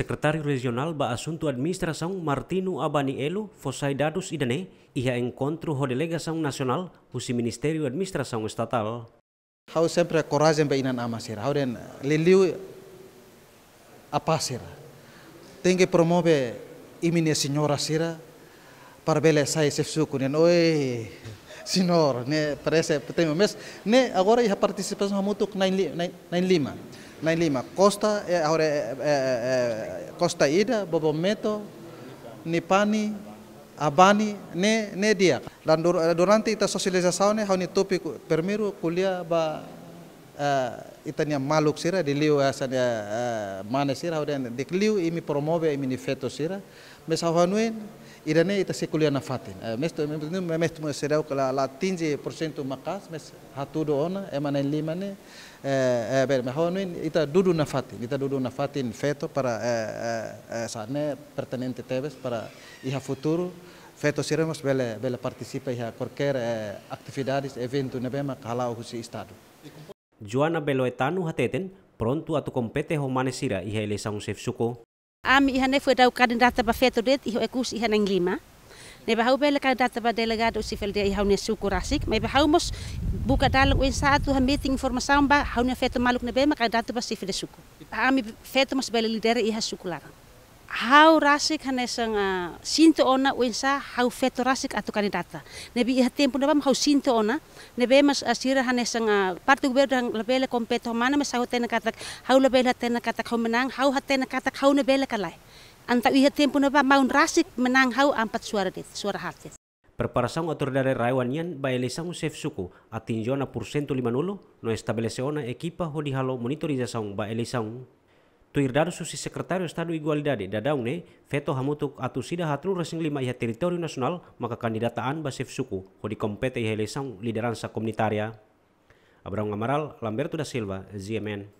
Secretário Regional ba Asunto Administrasaun Martino Elo Fosai dados idane iha encontro ho nasional nasional husi Ministerio Administrasaun Estatal. Hau sempre a coragem ba inan amasir, hau den liliu apasir. Tem que promove imine signora sira parbele sai se suco, Oi, senhor, ne Parece petemo mes ne Agora ia participasaun hamutuk 95. 95 Costa eh eh, eh, eh, eh, Costa Ida Bobometo Nipani Abani ne ne dia dan durante ita sosialisasione hau ni topik permiru kuliah ba Ah, itania maluk sira di liu asanya ah, mana sira haudan dik liu imi promove imi ni feto sira mes hawanuen irane ita sekulia na fatin ah, mes to mes to mes to sira kala la porcento makas mes hatudo ona emanen limane eh, eh ber me hawanuen ita dudu na fatin ita dudu na fatin feto para eh, eh, sane pertenente tebes para iha futuro feto sira mas bele bele participa iha qualquer atividades evento nebema kalau husi estado Joana Beloetano hateten prontu atu kompete ho manesira iha ele saung chef suko. Ami iha ne foi dau candidata ba feto det iho ekus iha nang lima. Ne bahau bela candidata ba delegado sifel dia iha suku rasik. Me bahau mos buka dalak wen satu ha meeting informasaun ba hau ne feto maluk ne bema candidata ba sifel suku. Ami feto mos bela lidera iha suko larang hau rasik sang uh, sinto ona wensa hau feto rasik atu kandidata. Nebi iha tempo nebam hau sinto ona, nebe mas asira sang partu gbe dang lebele kompeto mana mas hau tena katak, hau lebele tena katak hau menang, hau hatena katak hau nebele kalai. Anta iha tempo bam maun rasik menang hau ampat suara dit, suara hati. atur dari raivanian bailesang sang chef suku atinjona por 150 no estabeleceona equipa hodihalo monitorização sang tu susi susi secretário de Estado Igualdade dadaune veto hamutuk atu sida hatru rasing lima ia teritori nasional maka kandidataan basif suku ko di kompete ia lideransa komunitaria. Abraão Amaral, Lamberto da Silva, ZMN.